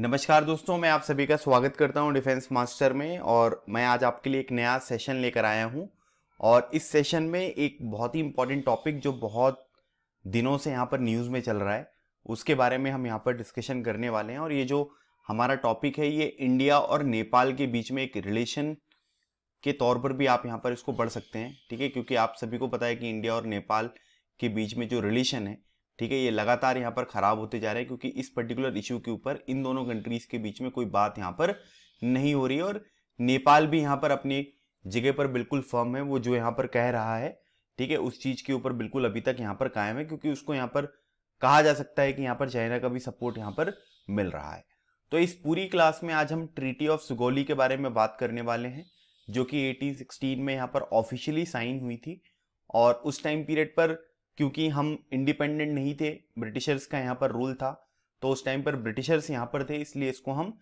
नमस्कार दोस्तों मैं आप सभी का स्वागत करता हूं डिफेंस मास्टर में और मैं आज आपके लिए एक नया सेशन लेकर आया हूं और इस सेशन में एक बहुत ही इंपॉर्टेंट टॉपिक जो बहुत दिनों से यहाँ पर न्यूज़ में चल रहा है उसके बारे में हम यहाँ पर डिस्कशन करने वाले हैं और ये जो हमारा टॉपिक है ये इंडिया और नेपाल के बीच में एक रिलेशन के तौर पर भी आप यहाँ पर इसको पढ़ सकते हैं ठीक है क्योंकि आप सभी को पता है कि इंडिया और नेपाल के बीच में जो रिलेशन है ठीक है ये लगातार यहाँ पर ख़राब होते जा रहे हैं क्योंकि इस पर्टिकुलर इशू के ऊपर इन दोनों कंट्रीज़ के बीच में कोई बात यहाँ पर नहीं हो रही और नेपाल भी यहाँ पर अपनी जगह पर बिल्कुल फर्म है वो जो यहाँ पर कह रहा है ठीक है उस चीज़ के ऊपर बिल्कुल अभी तक यहाँ पर कायम है क्योंकि उसको यहाँ पर कहा जा सकता है कि यहाँ पर चाइना का भी सपोर्ट यहाँ पर मिल रहा है तो इस पूरी क्लास में आज हम ट्रीटी ऑफ सुगोली के बारे में बात करने वाले हैं जो कि 1816 में यहाँ पर ऑफिशियली साइन हुई थी और उस टाइम पीरियड पर क्योंकि हम इंडिपेंडेंट नहीं थे ब्रिटिशर्स का यहाँ पर रूल था तो उस टाइम पर ब्रिटिशर्स यहाँ पर थे इसलिए इसको हम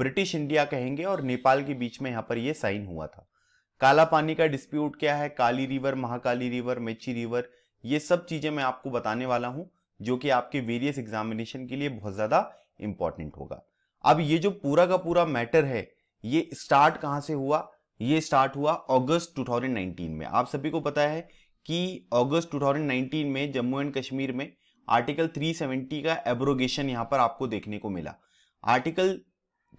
ब्रिटिश इंडिया कहेंगे और नेपाल के बीच में यहाँ पर ये साइन हुआ था काला पानी का डिस्प्यूट क्या है Kali river Mahakali river Mechi river ये सब चीजें मैं आपको बताने वाला हूं जो कि आपके वेरियस एग्जामिनेशन के लिए बहुत ज्यादा इंपॉर्टेंट होगा अब ये जो पूरा का पूरा मैटर है ये स्टार्ट कहां से हुआ ये स्टार्ट हुआ अगस्त 2019 में आप सभी को पता है कि अगस्त 2019 में जम्मू एंड कश्मीर में आर्टिकल 370 का एब्रोगेशन यहाँ पर आपको देखने को मिला आर्टिकल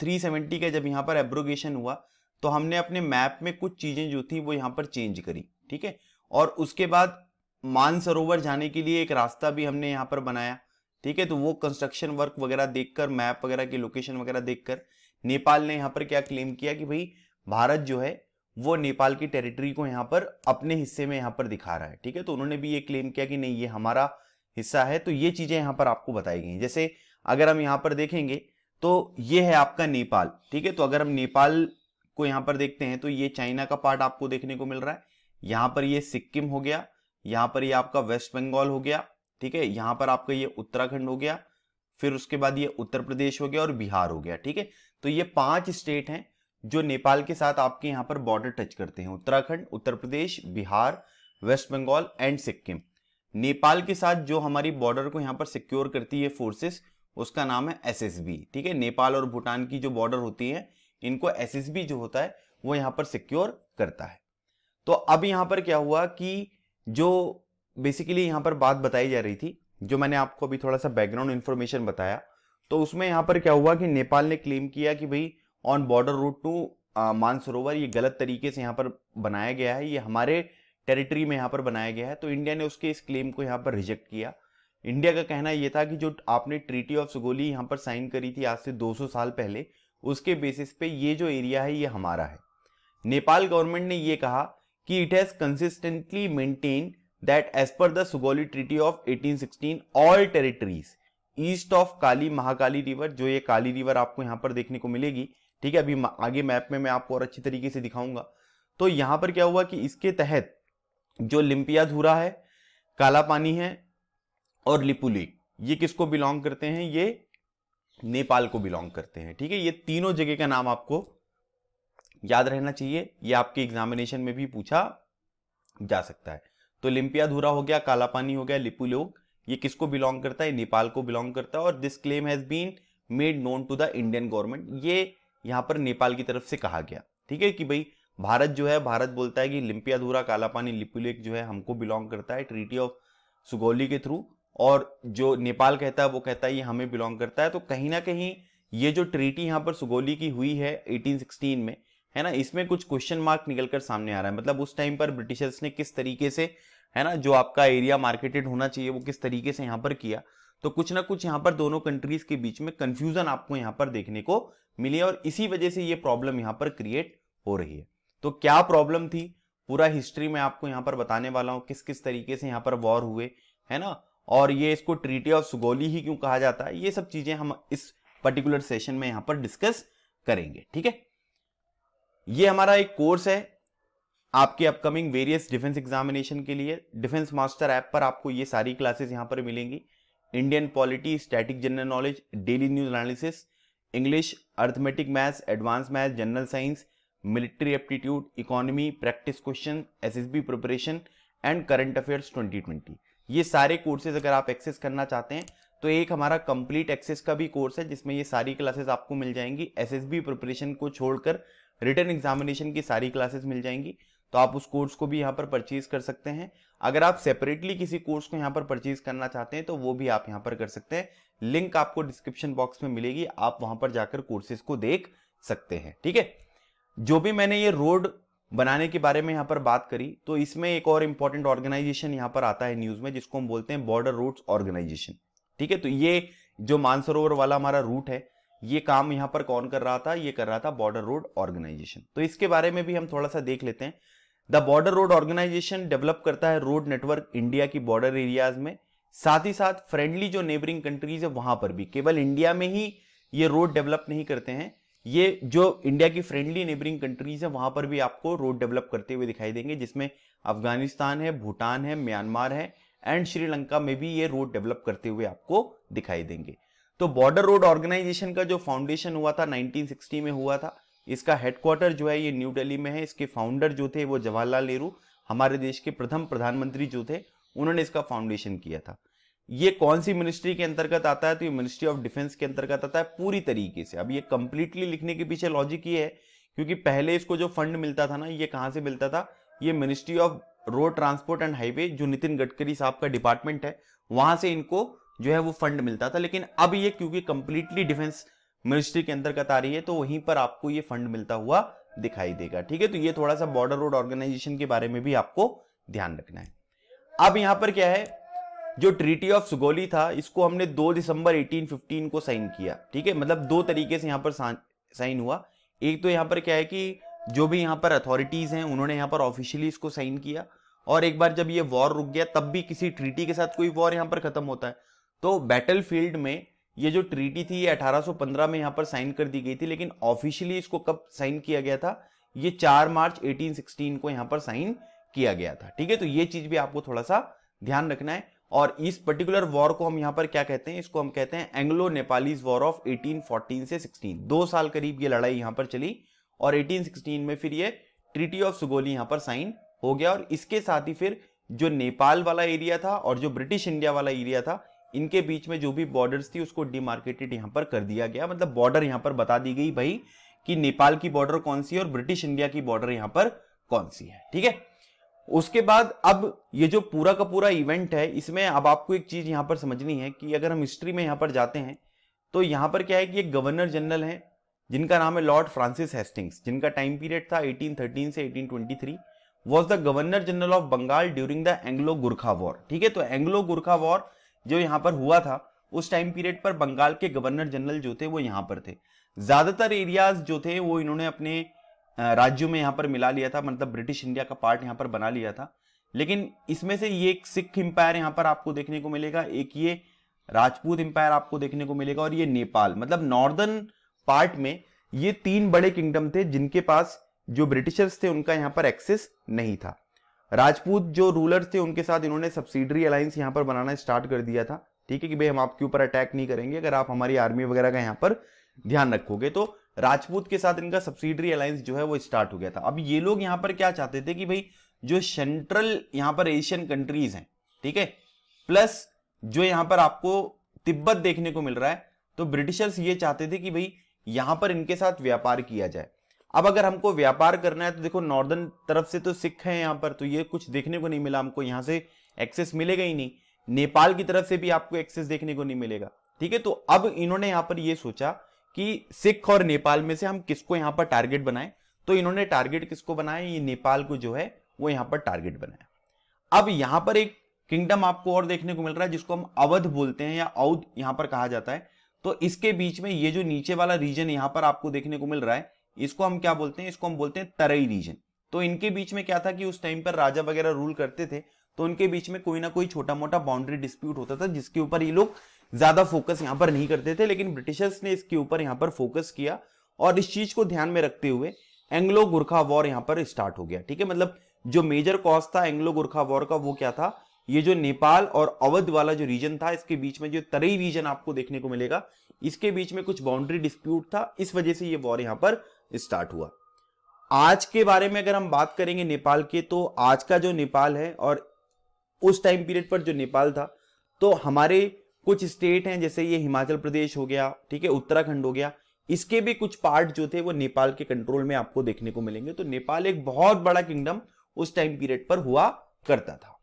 370 का जब यहाँ पर एब्रोगेशन हुआ तो हमने अपने मैप में कुछ चीज़ें जो थी वो यहाँ पर चेंज करी ठीक है और उसके बाद मानसरोवर जाने के लिए एक रास्ता भी हमने यहाँ पर बनाया ठीक है तो वो कंस्ट्रक्शन वर्क वगैरह देखकर मैप वगैरह की लोकेशन वगैरह देखकर नेपाल ने यहाँ पर क्या क्लेम किया कि भाई भारत जो है वो नेपाल की टेरिटरी को यहाँ पर अपने हिस्से में यहां पर दिखा रहा है ठीक है तो उन्होंने भी ये क्लेम किया कि नहीं ये हमारा हिस्सा है तो ये चीजें यहां पर आपको बताई गई जैसे अगर हम यहां पर देखेंगे तो ये है आपका नेपाल ठीक है तो अगर हम नेपाल को यहां पर देखते हैं तो ये चाइना का पार्ट आपको देखने को मिल रहा है यहां पर ये सिक्किम हो गया यहां पर ये आपका वेस्ट बंगाल हो गया ठीक है यहां पर आपका ये उत्तराखंड हो गया फिर उसके बाद ये उत्तर प्रदेश हो गया और बिहार हो गया ठीक है तो ये पांच स्टेट हैं जो नेपाल के साथ आपके यहाँ पर बॉर्डर टच करते हैं उत्तराखंड उत्तर प्रदेश बिहार वेस्ट बंगाल एंड सिक्किम नेपाल के साथ जो हमारी बॉर्डर को यहाँ पर सिक्योर करती है फोर्सेस उसका नाम है एसएसबी ठीक है नेपाल और भूटान की जो बॉर्डर होती है इनको एसएसबी जो होता है वो यहाँ पर सिक्योर करता है तो अब यहाँ पर क्या हुआ कि जो बेसिकली यहाँ पर बात बताई जा रही थी जो मैंने आपको अभी थोड़ा सा बैकग्राउंड इन्फॉर्मेशन बताया तो उसमें यहाँ पर क्या हुआ कि नेपाल ने क्लेम किया कि भाई on border route to Mansarovar ये गलत तरीके से यहाँ पर बनाया गया है ये हमारे टेरिटरी में यहाँ पर बनाया गया है तो इंडिया ने उसके इस क्लेम को यहाँ पर रिजेक्ट किया इंडिया का कहना यह था कि जो आपने ट्रीटी ऑफ सुगोली यहाँ पर साइन करी थी आज से 200 साल पहले उसके बेसिस पे ये जो एरिया है ये हमारा है नेपाल गवर्नमेंट ने ये कहा कि it has consistently maintain that as per the Sugauli treaty of 1816 all territories east of Kali Mahakali river जो ये काली रिवर आपको यहाँ पर देखने को मिलेगी ठीक है अभी आगे मैप में मैं आपको और अच्छी तरीके से दिखाऊंगा तो यहाँ पर क्या हुआ कि इसके तहत जो लिम्पिया धूरा है काला पानी है और लिपू ये किसको बिलोंग करते हैं ये नेपाल को बिलोंग करते हैं ठीक है ये तीनों जगह का नाम आपको याद रहना चाहिए ये आपके एग्जामिनेशन में भी पूछा जा सकता है तो लिम्पिया धूरा हो गया काला पानी हो गया लिपू ये किसको बिलोंग करता है नेपाल को बिलोंग करता है और this claim has been made known to the Indian government ये यहाँ पर नेपाल की तरफ से कहा गया ठीक है कि भाई भारत जो है भारत बोलता है कि लिंपिया धूरा कालापानी लिपुलेक जो है हमको बिलोंग करता है ट्रीटी ऑफ सुगौली के थ्रू और जो नेपाल कहता है वो कहता है ये हमें बिलोंग करता है तो कहीं ना कहीं ये जो ट्रीटी यहाँ पर सुगौली की हुई है 1816 में है ना इसमें कुछ क्वेश्चन मार्क निकल कर सामने आ रहा है मतलब उस टाइम पर ब्रिटिशर्स ने किस तरीके से है ना जो आपका एरिया मार्केटेड होना चाहिए वो किस तरीके से यहाँ पर किया तो कुछ ना कुछ यहां पर दोनों कंट्रीज के बीच में कंफ्यूजन आपको यहां पर देखने को मिली और इसी वजह से ये प्रॉब्लम यहां पर क्रिएट हो रही है तो क्या प्रॉब्लम थी पूरा हिस्ट्री में आपको यहां पर बताने वाला हूं किस किस तरीके से यहां पर वॉर हुए है ना और ये इसको ट्रीटी ऑफ सुगोली ही क्यों कहा जाता है ये सब चीजें हम इस पर्टिकुलर सेशन में यहां पर डिस्कस करेंगे ठीक है ये हमारा एक कोर्स है आपके अपकमिंग वेरियस डिफेंस एग्जामिनेशन के लिए डिफेंस मास्टर ऐप पर आपको ये सारी क्लासेस यहां पर मिलेंगी Indian polity static general knowledge daily news analysis English arithmetic maths advance math general science military aptitude economy practice question S S B preparation and current affairs 2020 ये सारे courses अगर आप एक्सेस करना चाहते हैं तो एक हमारा कंप्लीट एक्सेस का भी कोर्स है जिसमें ये सारी क्लासेस आपको मिल जाएंगी एस एस बी प्रिपरेशन को छोड़कर रिटर्न एग्जामिनेशन की सारी क्लासेस मिल जाएंगी तो आप उस कोर्स को भी यहाँ पर परचेज कर सकते हैं अगर आप सेपरेटली किसी कोर्स को यहाँ पर परचेज करना चाहते हैं तो वो भी आप यहाँ पर कर सकते हैं लिंक आपको डिस्क्रिप्शन बॉक्स में मिलेगी आप वहां पर जाकर कोर्सेज को देख सकते हैं ठीक है जो भी मैंने ये रोड बनाने के बारे में यहाँ पर बात करी तो इसमें एक और इंपॉर्टेंट ऑर्गेनाइजेशन यहाँ पर आता है न्यूज में जिसको हम बोलते हैं बॉर्डर रूट ऑर्गेनाइजेशन ठीक है तो ये जो मानसरोवर वाला हमारा रूट है ये काम यहाँ पर कौन कर रहा था ये कर रहा था बॉर्डर रोड ऑर्गेनाइजेशन तो इसके बारे में भी हम थोड़ा सा देख लेते हैं the border road organisation develop करता है रोड नेटवर्क इंडिया की बॉर्डर एरियाज में साथ ही साथ फ्रेंडली जो नेबरिंग कंट्रीज है वहां पर भी केवल इंडिया में ही ये रोड डेवलप नहीं करते हैं ये जो इंडिया की फ्रेंडली नेबरिंग कंट्रीज है वहां पर भी आपको रोड डेवलप करते हुए दिखाई देंगे जिसमें अफगानिस्तान है भूटान है म्यांमार है एंड श्रीलंका में भी ये रोड डेवलप करते हुए आपको दिखाई देंगे तो बॉर्डर रोड ऑर्गेनाइजेशन का जो फाउंडेशन हुआ था 1960 में हुआ था इसका हेडक्वार्टर जो है ये न्यू दिल्ली में है इसके फाउंडर जो थे वो जवाहरलाल नेहरू हमारे देश के प्रथम प्रधानमंत्री जो थे उन्होंने इसका फाउंडेशन किया था ये कौन सी मिनिस्ट्री के अंतर्गत आता है तो ये मिनिस्ट्री ऑफ डिफेंस के अंतर्गत आता है पूरी तरीके से अब ये कंप्लीटली लिखने के पीछे लॉजिक ये है क्योंकि पहले इसको जो फंड मिलता था ना ये कहाँ से मिलता था ये ministry of road transport and highway जो नितिन गडकरी साहब का डिपार्टमेंट है वहां से इनको जो है वो फंड मिलता था लेकिन अब ये क्योंकि कंप्लीटली डिफेंस मिनिस्ट्री के अंतर्गत आ रही है तो वहीं पर आपको ये फंड मिलता हुआ दिखाई देगा ठीक है तो ये थोड़ा सा बॉर्डर रोड ऑर्गेनाइजेशन के बारे में भी आपको ध्यान रखना है अब यहां पर क्या है जो ट्रीटी ऑफ सुगोली था इसको हमने 2 दिसंबर 1815 को साइन किया ठीक है मतलब दो तरीके से यहां पर साइन हुआ एक तो यहां पर क्या है कि जो भी यहां पर अथॉरिटीज हैं उन्होंने यहां पर ऑफिशियली इसको साइन किया और एक बार जब ये वॉर रुक गया तब भी किसी ट्रीटी के साथ कोई वॉर यहां पर खत्म होता है तो बैटल फील्ड में ये जो ट्रीटी थी ये 1815 में यहाँ पर साइन कर दी गई थी लेकिन ऑफिशियली इसको कब साइन किया गया था ये 4 मार्च 1816 को यहाँ पर साइन किया गया था ठीक है तो ये चीज भी आपको थोड़ा सा ध्यान रखना है और इस पर्टिकुलर वॉर को हम यहाँ पर क्या कहते हैं इसको हम कहते हैं एंग्लो नेपालीज वॉर ऑफ 1814 से 16 दो साल करीब ये लड़ाई यहाँ पर चली और 1816 में फिर ये ट्रिटी ऑफ सुगोली यहाँ पर साइन हो गया और इसके साथ ही फिर जो नेपाल वाला एरिया था और जो ब्रिटिश इंडिया वाला एरिया था इनके बीच में जो भी बॉर्डर्स थी उसको डिमार्केटेड यहाँ पर कर दिया गया मतलब बॉर्डर यहाँ पर बता दी गई भाई कि नेपाल की बॉर्डर कौन सी और ब्रिटिश इंडिया की बॉर्डर यहाँ पर कौन सी है ठीक है उसके बाद अब ये जो पूरा का पूरा इवेंट है इसमें अब आपको एक चीज यहाँ पर समझनी है कि अगर हम हिस्ट्री में यहाँ पर जाते हैं तो यहाँ पर क्या है कि एक गवर्नर जनरल है जिनका नाम है लॉर्ड फ्रांसिस हेस्टिंग्स जिनका टाइम पीरियड था 1813 से 1823 was the governor general of Bengal during the Anglo Gurkha war ठीक है तो एंग्लो गुरखा वॉर जो यहाँ पर हुआ था उस टाइम पीरियड पर बंगाल के गवर्नर जनरल जो थे वो यहाँ पर थे ज्यादातर एरियाज जो थे वो इन्होंने अपने राज्यों में यहाँ पर मिला लिया था मतलब ब्रिटिश इंडिया का पार्ट यहाँ पर बना लिया था लेकिन इसमें से ये एक सिख एम्पायर यहाँ पर आपको देखने को मिलेगा एक ये राजपूत एम्पायर आपको देखने को मिलेगा और ये नेपाल मतलब नॉर्दर्न पार्ट में ये तीन बड़े किंगडम थे जिनके पास जो ब्रिटिशर्स थे उनका यहाँ पर एक्सेस नहीं था राजपूत जो रूलर्स थे उनके साथ इन्होंने सब्सिडरी अलायंस यहाँ पर बनाना स्टार्ट कर दिया था ठीक है कि भाई हम आपके ऊपर अटैक नहीं करेंगे अगर आप हमारी आर्मी वगैरह का यहाँ पर ध्यान रखोगे तो राजपूत के साथ इनका सब्सिडरी अलायंस जो है वो स्टार्ट हो गया था अब ये लोग यहाँ पर क्या चाहते थे कि भाई जो सेंट्रल यहाँ पर एशियन कंट्रीज हैं ठीक है प्लस जो यहाँ पर आपको तिब्बत देखने को मिल रहा है तो ब्रिटिशर्स ये चाहते थे कि भाई यहाँ पर इनके साथ व्यापार किया जाए अब अगर हमको व्यापार करना है तो देखो नॉर्दर्न तरफ से तो सिख है यहाँ पर तो ये कुछ देखने को नहीं मिला हमको यहाँ से एक्सेस मिलेगा ही नहीं नेपाल की तरफ से भी आपको एक्सेस देखने को नहीं मिलेगा ठीक है तो अब इन्होंने यहाँ पर ये सोचा कि सिख और नेपाल में से हम किसको यहाँ पर टारगेट बनाए तो इन्होंने टारगेट किसको बनाया ये नेपाल को जो है वो यहाँ पर टारगेट बनाया अब यहाँ पर एक किंगडम आपको और देखने को मिल रहा है जिसको हम अवध बोलते हैं या अवध यहाँ पर कहा जाता है तो इसके बीच में ये जो नीचे वाला रीजन यहाँ पर आपको देखने को मिल रहा है इसको हम क्या बोलते हैं इसको हम बोलते हैं तरई रीजन तो इनके बीच में क्या था कि उस टाइम पर राजा वगैरह रूल करते थे तो उनके बीच में कोई ना कोई छोटा मोटा बाउंड्री डिस्प्यूट होता था जिसके ऊपर ये लोग ज्यादा फोकस यहाँ पर नहीं करते थे लेकिन ब्रिटिशर्स ने इसके ऊपर यहाँ पर फोकस किया और इस चीज को ध्यान में रखते हुए एंग्लो गुरखा वॉर यहाँ पर स्टार्ट हो गया ठीक है मतलब जो मेजर कॉज था एंग्लो गुरखा वॉर का वो क्या था ये जो नेपाल और अवध वाला जो रीजन था इसके बीच में जो तरई रीजन आपको देखने को मिलेगा इसके बीच में कुछ बाउंड्री डिस्प्यूट था इस वजह से ये वॉर यहाँ पर स्टार्ट हुआ आज के बारे में अगर हम बात करेंगे नेपाल के तो आज का जो नेपाल है और उस टाइम पीरियड पर जो नेपाल था तो हमारे कुछ स्टेट हैं जैसे ये हिमाचल प्रदेश हो गया ठीक है उत्तराखंड हो गया इसके भी कुछ पार्ट जो थे वो नेपाल के कंट्रोल में आपको देखने को मिलेंगे तो नेपाल एक बहुत बड़ा किंगडम उस टाइम पीरियड पर हुआ करता था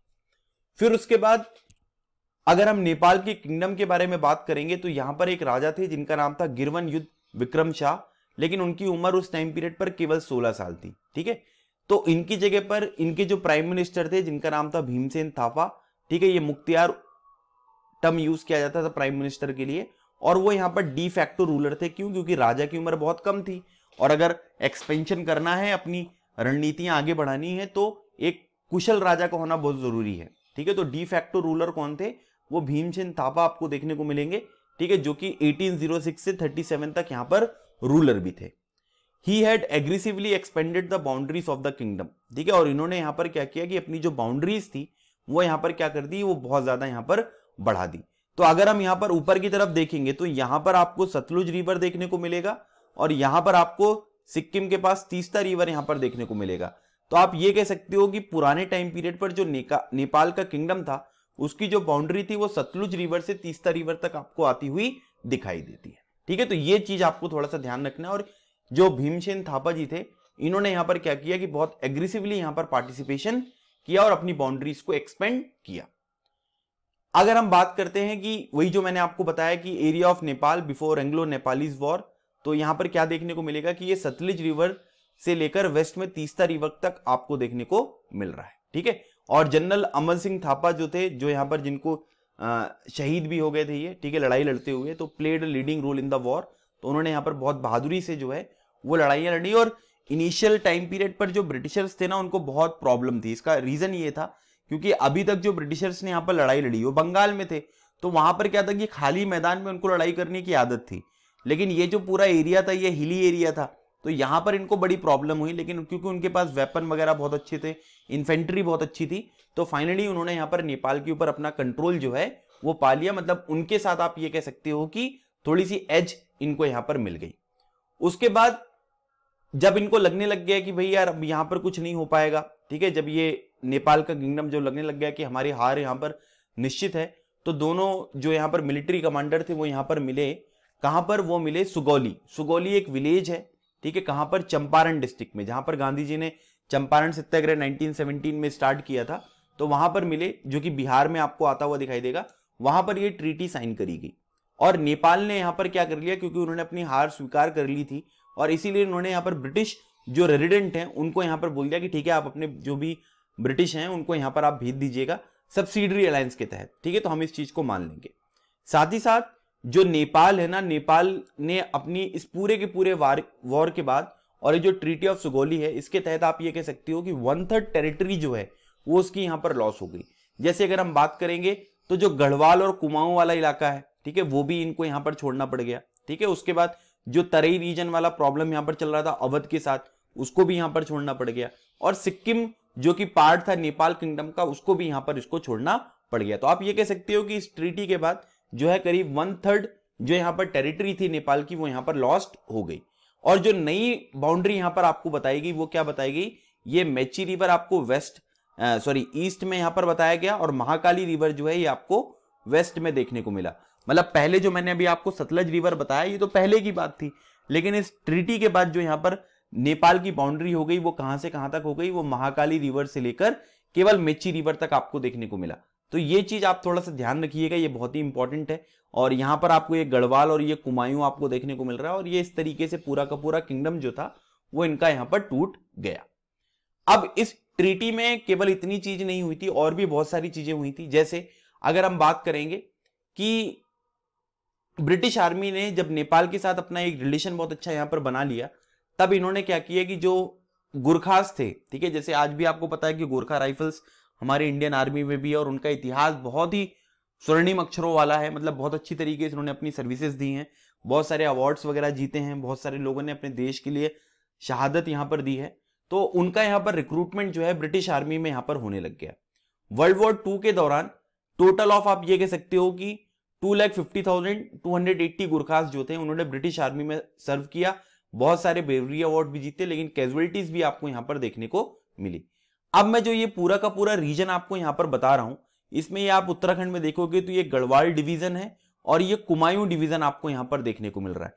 फिर उसके बाद अगर हम नेपाल के किंगडम के बारे में बात करेंगे तो यहां पर एक राजा थे जिनका नाम था गिरवन युद्ध विक्रम शाह लेकिन उनकी उम्र उस टाइम पीरियड पर केवल 16 साल थी ठीक है तो इनकी जगह पर इनके जो प्राइम मिनिस्टर थे जिनका नाम था भीमसेन थापा ठीक है ये मुख्तियार टर्म यूज किया जाता था प्राइम मिनिस्टर के लिए और वो यहाँ पर डी फैक्टो रूलर थे क्यों क्योंकि राजा की उम्र बहुत कम थी और अगर एक्सपेंशन करना है अपनी रणनीतियां आगे बढ़ानी है तो एक कुशल राजा का होना बहुत जरूरी है ठीक है तो डी फैक्टो रूलर कौन थे वो भीमसेन थापा आपको देखने को मिलेंगे ठीक है जो कि 1806 से 37 तक यहाँ पर रूलर भी थे he had aggressively expanded the boundaries of the kingdom ठीक है और इन्होंने यहां पर क्या किया कि अपनी जो बाउंड्रीज थी वो यहां पर क्या कर दी वो बहुत ज्यादा यहां पर बढ़ा दी तो अगर हम यहां पर ऊपर की तरफ देखेंगे तो यहां पर आपको सतलुज रिवर देखने को मिलेगा और यहां पर आपको सिक्किम के पास तीसरा रिवर यहां पर देखने को मिलेगा तो आप ये कह सकते हो कि पुराने टाइम पीरियड पर जो नेपाल का किंगडम था उसकी जो बाउंड्री थी वो सतलुज रिवर से तीसरा रिवर तक आपको आती हुई दिखाई देती है ठीक है तो ये चीज आपको थोड़ा सा ध्यान रखना है और जो भीमसेन थापा जी थे इन्होंने यहां पर क्या किया कि बहुत एग्रेसिवली यहां पर पार्टिसिपेशन किया और अपनी बाउंड्रीज को एक्सपेंड किया अगर हम बात करते हैं कि वही जो मैंने आपको बताया कि area of Nepal before Anglo Nepalese war तो यहां पर क्या देखने को मिलेगा कि ये सतलिज रिवर से लेकर वेस्ट में तीस्ता रिवर तक आपको देखने को मिल रहा है ठीक है और जनरल अमर सिंह थापा जो थे जो यहां पर जिनको शहीद भी हो गए थे ये ठीक है लड़ाई लड़ते हुए तो played leading role in the war तो उन्होंने यहाँ पर बहुत बहादुरी से जो है वो लड़ाइयाँ लड़ी और इनिशियल टाइम पीरियड पर जो ब्रिटिशर्स थे ना उनको बहुत प्रॉब्लम थी इसका रीज़न ये था क्योंकि अभी तक जो ब्रिटिशर्स ने यहाँ पर लड़ाई लड़ी वो बंगाल में थे तो वहाँ पर क्या था कि खाली मैदान में उनको लड़ाई करने की आदत थी लेकिन ये जो पूरा एरिया था ये हिली एरिया था तो यहां पर इनको बड़ी प्रॉब्लम हुई लेकिन क्योंकि उनके पास वेपन वगैरह बहुत अच्छे थे इन्फेंट्री बहुत अच्छी थी तो फाइनली उन्होंने यहाँ पर नेपाल के ऊपर अपना कंट्रोल जो है वो पा लिया मतलब उनके साथ आप ये कह सकते हो कि थोड़ी सी एज इनको यहां पर मिल गई उसके बाद जब इनको लगने लग गया कि भाई यार अब यहाँ पर कुछ नहीं हो पाएगा ठीक है जब ये नेपाल का किंगडम जो लगने लग गया कि हमारी हार यहाँ पर निश्चित है तो दोनों जो यहाँ पर मिलिट्री कमांडर थे वो यहाँ पर मिले कहाँ पर वो मिले सुगौली सुगौली एक विलेज है ठीक है कहां पर चंपारण डिस्ट्रिक्ट में जहां पर गांधी जी ने चंपारण सत्याग्रह 1917 में स्टार्ट किया था तो वहां पर मिले जो कि बिहार में आपको आता हुआ दिखाई देगा वहां पर ये ट्रीटी साइन करी गई और नेपाल ने यहां पर क्या कर लिया क्योंकि उन्होंने अपनी हार स्वीकार कर ली थी और इसीलिए उन्होंने यहाँ पर ब्रिटिश जो रेजिडेंट हैं उनको यहाँ पर बोल दिया कि ठीक है आप अपने जो भी ब्रिटिश हैं उनको यहाँ पर आप भेज दीजिएगा सब्सिडरी अलायंस के तहत ठीक है तो हम इस चीज को मान लेंगे साथ ही साथ जो नेपाल है ना नेपाल ने अपनी इस पूरे के पूरे वार वॉर के बाद और ये जो ट्रीटी ऑफ सुगोली है इसके तहत आप ये कह सकते हो कि वन थर्ड टेरिटरी जो है वो उसकी यहाँ पर लॉस हो गई जैसे अगर हम बात करेंगे तो जो गढ़वाल और कुमाऊं वाला इलाका है ठीक है वो भी इनको यहाँ पर छोड़ना पड़ गया ठीक है उसके बाद जो तरई रीजन वाला प्रॉब्लम यहाँ पर चल रहा था अवध के साथ उसको भी यहाँ पर छोड़ना पड़ गया और सिक्किम जो कि पार्ट था नेपाल किंगडम का उसको भी यहाँ पर इसको छोड़ना पड़ गया तो आप ये कह सकते हो कि इस ट्रीटी के बाद जो है करीब वन थर्ड जो यहाँ पर टेरिटरी थी नेपाल की वो यहाँ पर लॉस्ट हो गई और जो नई बाउंड्री यहाँ पर आपको बताई गई वो क्या बताई गई ये मेची रिवर आपको वेस्ट सॉरी ईस्ट में यहाँ पर बताया गया और महाकाली रिवर जो है ये आपको वेस्ट में देखने को मिला मतलब पहले जो मैंने अभी आपको सतलज रिवर बताया ये तो पहले की बात थी लेकिन इस ट्रिटी के बाद जो यहाँ पर नेपाल की बाउंड्री हो गई वो कहां से कहां तक हो गई वो महाकाली रिवर से लेकर केवल मेची रिवर तक आपको देखने को मिला तो ये चीज आप थोड़ा सा ध्यान रखिएगा ये बहुत ही इंपॉर्टेंट है और यहाँ पर आपको ये गढ़वाल और ये कुमायूं आपको देखने को मिल रहा है और ये इस तरीके से पूरा का पूरा किंगडम जो था वो इनका यहाँ पर टूट गया अब इस ट्रीटी में केवल इतनी चीज नहीं हुई थी और भी बहुत सारी चीजें हुई थी जैसे अगर हम बात करेंगे कि ब्रिटिश आर्मी ने जब नेपाल के साथ अपना एक रिलेशन बहुत अच्छा यहाँ पर बना लिया तब इन्होंने क्या किया कि जो गुरखास थे ठीक है जैसे आज भी आपको पता है कि गोरखा राइफल्स हमारे इंडियन आर्मी में भी है और उनका इतिहास बहुत ही स्वर्णिम अक्षरों वाला है मतलब बहुत अच्छी तरीके से उन्होंने अपनी सर्विसेज दी हैं बहुत सारे अवार्ड्स वगैरह जीते हैं बहुत सारे लोगों ने अपने देश के लिए शहादत यहाँ पर दी है तो उनका यहाँ पर रिक्रूटमेंट जो है ब्रिटिश आर्मी में यहाँ पर होने लग गया वर्ल्ड वॉर टू के दौरान टोटल ऑफ आप ये कह सकते हो कि two lakh fifty thousand two hundred eighty Gurkhas जो थे उन्होंने ब्रिटिश आर्मी में सर्व किया बहुत सारे बेवरी अवार्ड भी जीते लेकिन कैजुअलिटीज भी आपको यहाँ पर देखने को मिली अब मैं जो ये पूरा का पूरा रीजन आपको यहां पर बता रहा हूं इसमें ये आप उत्तराखंड में देखोगे तो ये गढ़वाल डिवीजन है और ये कुमायूं डिवीजन आपको यहां पर देखने को मिल रहा है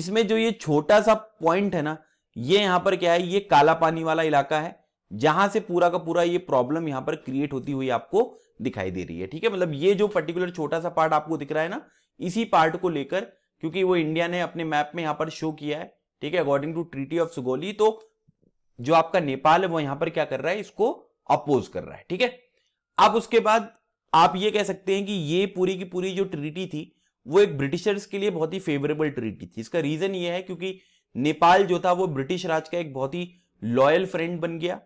इसमें जो ये छोटा सा पॉइंट है ना ये यहां पर क्या है ये काला पानी वाला इलाका है जहां से पूरा का पूरा ये प्रॉब्लम यहां पर क्रिएट होती हुई आपको दिखाई दे रही है ठीक है मतलब ये जो पर्टिकुलर छोटा सा पार्ट आपको दिख रहा है ना इसी पार्ट को लेकर क्योंकि वो इंडिया ने अपने मैप में यहां पर शो किया है ठीक है according to treaty of Sugauli तो जो आपका नेपाल है वो यहां पर क्या कर रहा है इसको अपोज कर रहा है ठीक है अब उसके बाद आप ये कह सकते हैं कि ये पूरी की पूरी जो ट्रीटी थी वो एक ब्रिटिशर्स के लिए बहुत ही फेवरेबल ट्रीटी थी इसका रीजन ये है क्योंकि नेपाल जो था वो ब्रिटिश राज का एक बहुत ही लॉयल फ्रेंड बन गया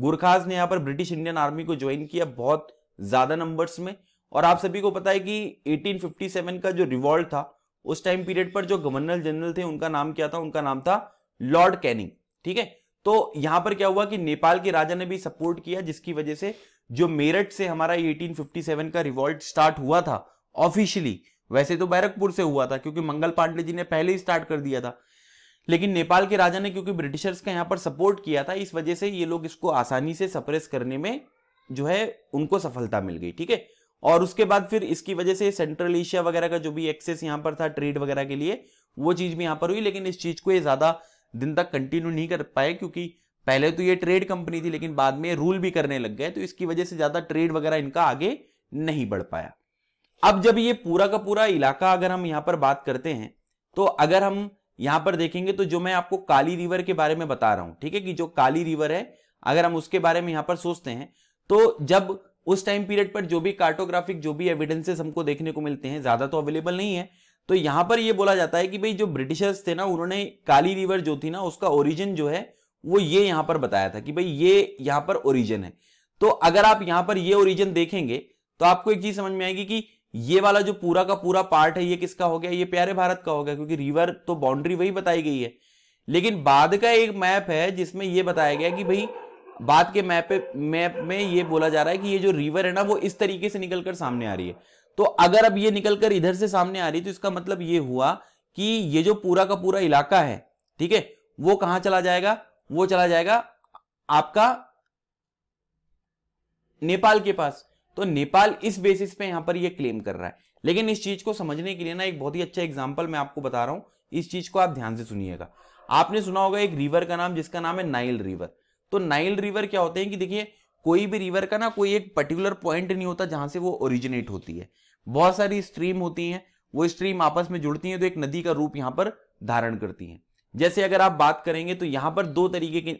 गुरखाज ने यहाँ पर ब्रिटिश इंडियन आर्मी को ज्वाइन किया बहुत ज्यादा नंबर्स में और आप सभी को पता है कि 1857 का जो रिवॉल्ट था उस टाइम पीरियड पर जो गवर्नर जनरल थे उनका नाम क्या था उनका नाम था लॉर्ड कैनिंग ठीक है तो यहां पर क्या हुआ कि नेपाल के राजा ने भी सपोर्ट किया जिसकी वजह से जो मेरठ से हमारा 1857 का रिवॉल्ट स्टार्ट हुआ था ऑफिशियली वैसे तो बैरकपुर से हुआ था क्योंकि मंगल पांडे जी ने पहले ही स्टार्ट कर दिया था लेकिन नेपाल के राजा ने क्योंकि ब्रिटिशर्स का यहां पर सपोर्ट किया था इस वजह से ये लोग इसको आसानी से सप्रेस करने में जो है उनको सफलता मिल गई ठीक है और उसके बाद फिर इसकी वजह से सेंट्रल एशिया वगैरह का जो भी एक्सेस यहां पर था ट्रेड वगैरह के लिए वो चीज भी यहां पर हुई लेकिन इस चीज को ये ज्यादा दिन तक कंटिन्यू नहीं कर पाए क्योंकि पहले तो ये ट्रेड कंपनी थी लेकिन बाद में रूल भी करने लग गए तो इसकी वजह से ज्यादा ट्रेड वगैरह इनका आगे नहीं बढ़ पाया अब जब ये पूरा का पूरा इलाका अगर हम यहां पर बात करते हैं तो अगर हम यहां पर देखेंगे तो जो मैं आपको काली रिवर के बारे में बता रहा हूं ठीक है कि जो काली रिवर है अगर हम उसके बारे में यहां पर सोचते हैं तो जब उस टाइम पीरियड पर जो भी कार्टोग्राफिक जो भी एविडेंसेस हमको देखने को मिलते हैं ज्यादा तो अवेलेबल नहीं है तो यहां पर यह बोला जाता है कि भाई जो ब्रिटिशर्स थे ना उन्होंने काली रिवर जो थी ना उसका ओरिजिन जो है वो ये यहां पर बताया था कि भाई ये यहां पर ओरिजिन है तो अगर आप यहां पर ये ओरिजिन देखेंगे तो आपको एक चीज समझ में आएगी कि ये वाला जो पूरा का पूरा पार्ट है ये किसका हो गया ये प्यारे भारत का हो गया क्योंकि रिवर तो बाउंड्री वही बताई गई है लेकिन बाद का एक मैप है जिसमें यह बताया गया कि भाई बाद के मैप मैप में ये बोला जा रहा है कि ये जो रिवर है ना वो इस तरीके से निकलकर सामने आ रही है तो अगर अब ये निकलकर इधर से सामने आ रही तो इसका मतलब ये हुआ कि ये जो पूरा का पूरा इलाका है ठीक है वो कहां चला जाएगा वो चला जाएगा आपका नेपाल के पास तो नेपाल इस बेसिस पे यहां पर ये क्लेम कर रहा है लेकिन इस चीज को समझने के लिए ना एक बहुत ही अच्छा एग्जाम्पल मैं आपको बता रहा हूं इस चीज को आप ध्यान से सुनिएगा आपने सुना होगा एक रिवर का नाम जिसका नाम है नाइल रिवर तो नाइल रिवर क्या होते हैं कि देखिए कोई भी रिवर का ना कोई एक पर्टिकुलर पॉइंट नहीं होता जहां से वो ओरिजिनेट होती है बहुत सारी स्ट्रीम होती हैं वो स्ट्रीम आपस में जुड़ती हैं तो एक नदी का रूप यहाँ पर धारण करती हैं जैसे अगर आप बात करेंगे तो यहां पर दो तरीके की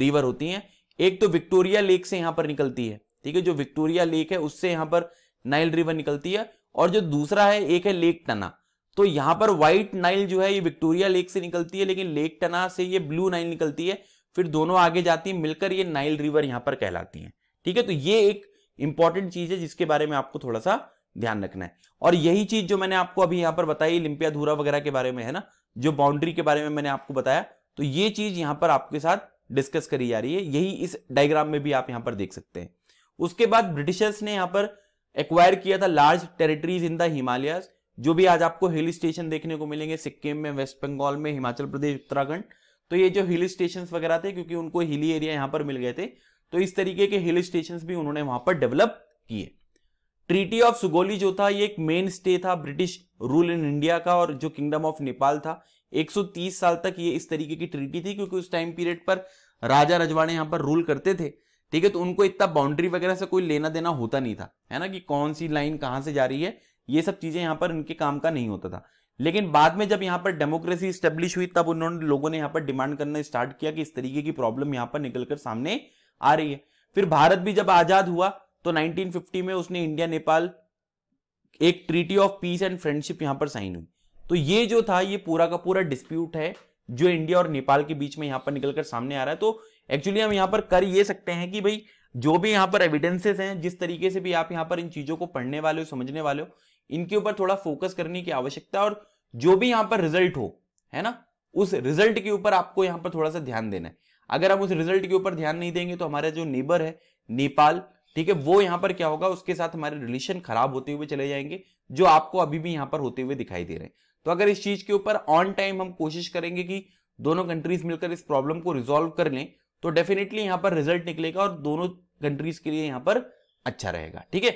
रिवर होती हैं एक तो विक्टोरिया लेक से यहां पर निकलती है ठीक है जो विक्टोरिया लेक है उससे यहां पर नाइल रिवर निकलती है और जो दूसरा है एक है लेक टना तो यहाँ पर व्हाइट नाइल जो है ये विक्टोरिया लेक से निकलती है लेकिन लेक टना से ये ब्लू नाइल निकलती है फिर दोनों आगे जाती हैं मिलकर ये नाइल रिवर यहां पर कहलाती हैं ठीक है तो ये एक इंपॉर्टेंट चीज है जिसके बारे में आपको थोड़ा सा ध्यान रखना है और यही चीज जो मैंने आपको अभी यहां पर बताई लिंपिया धूरा वगैरह के बारे में है ना जो बाउंड्री के बारे में मैंने आपको बताया तो ये चीज यहां पर आपके साथ डिस्कस करी जा रही है यही इस डायग्राम में भी आप यहां पर देख सकते हैं उसके बाद ब्रिटिशर्स ने यहां पर एक्वायर किया था large territories in the Himalaya जो भी आज आपको हिल स्टेशन देखने को मिलेंगे सिक्किम में वेस्ट बंगाल में हिमाचल प्रदेश उत्तराखंड तो ये जो हिल स्टेशन वगैरह थे क्योंकि उनको हिली एरिया यहां पर मिल गए थे तो इस तरीके के हिल स्टेशन भी उन्होंने वहां पर डेवलप किए ट्रीटी ऑफ सुगोली जो था ये एक मेन स्टे था ब्रिटिश रूल इन इंडिया का और जो किंगडम ऑफ नेपाल था 130 साल तक ये इस तरीके की ट्रीटी थी क्योंकि उस टाइम पीरियड पर राजा रजवाड़े यहाँ पर रूल करते थे ठीक है तो उनको इतना बाउंड्री वगैरह से कोई लेना देना होता नहीं था है ना कि कौन सी लाइन कहाँ से जा रही है ये सब चीजें यहाँ पर इनके काम का नहीं होता था लेकिन बाद में जब यहाँ पर डेमोक्रेसी स्टेब्लिश हुई तब उन्होंने लोगों ने यहाँ पर डिमांड करना स्टार्ट किया कि इस तरीके की प्रॉब्लम यहाँ पर निकलकर सामने आ रही है फिर भारत भी जब आजाद हुआ तो 1950 में उसने इंडिया नेपाल एक treaty of peace and friendship यहां पर साइन हुई तो ये जो था ये पूरा का पूरा डिस्प्यूट है जो इंडिया और नेपाल के बीच में यहां पर निकलकर सामने आ रहा है तो एक्चुअली हम यहां पर कर ये सकते हैं कि भाई जो भी यहां पर एविडेंसेस हैं जिस तरीके से भी आप यहां पर इन चीजों को पढ़ने वाले हो समझने वाले हो इनके ऊपर थोड़ा फोकस करने की आवश्यकता और जो भी यहां पर रिजल्ट हो है ना उस रिजल्ट के ऊपर आपको यहां पर थोड़ा सा ध्यान देना है अगर हम उस रिजल्ट के ऊपर ध्यान नहीं देंगे तो हमारे जो नेबर है नेपाल ठीक है वो यहां पर क्या होगा उसके साथ हमारे रिलेशन खराब होते हुए चले जाएंगे जो आपको अभी भी यहां पर होते हुए दिखाई दे रहे हैं तो अगर इस चीज के ऊपर ऑन टाइम हम कोशिश करेंगे कि दोनों कंट्रीज मिलकर इस प्रॉब्लम को रिजोल्व कर लें तो डेफिनेटली यहां पर रिजल्ट निकलेगा और दोनों कंट्रीज के लिए यहां पर अच्छा रहेगा ठीक है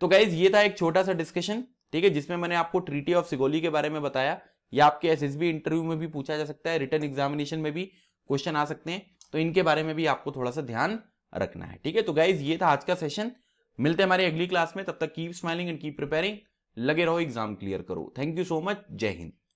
तो गाइज ये था एक छोटा सा डिस्कशन ठीक है जिसमें मैंने आपको ट्रीटी ऑफ सिगोली के बारे में बताया या आपके एसएसबी इंटरव्यू में भी पूछा जा सकता है रिटर्न एग्जामिनेशन में भी क्वेश्चन आ सकते हैं तो इनके बारे में भी आपको थोड़ा सा ध्यान रखना है ठीक है तो गाइज ये था आज का सेशन मिलते हैं हमारे अगली क्लास में तब तक keep smiling and keep preparing लगे रहो एग्जाम क्लियर करो thank you so much Jai Hind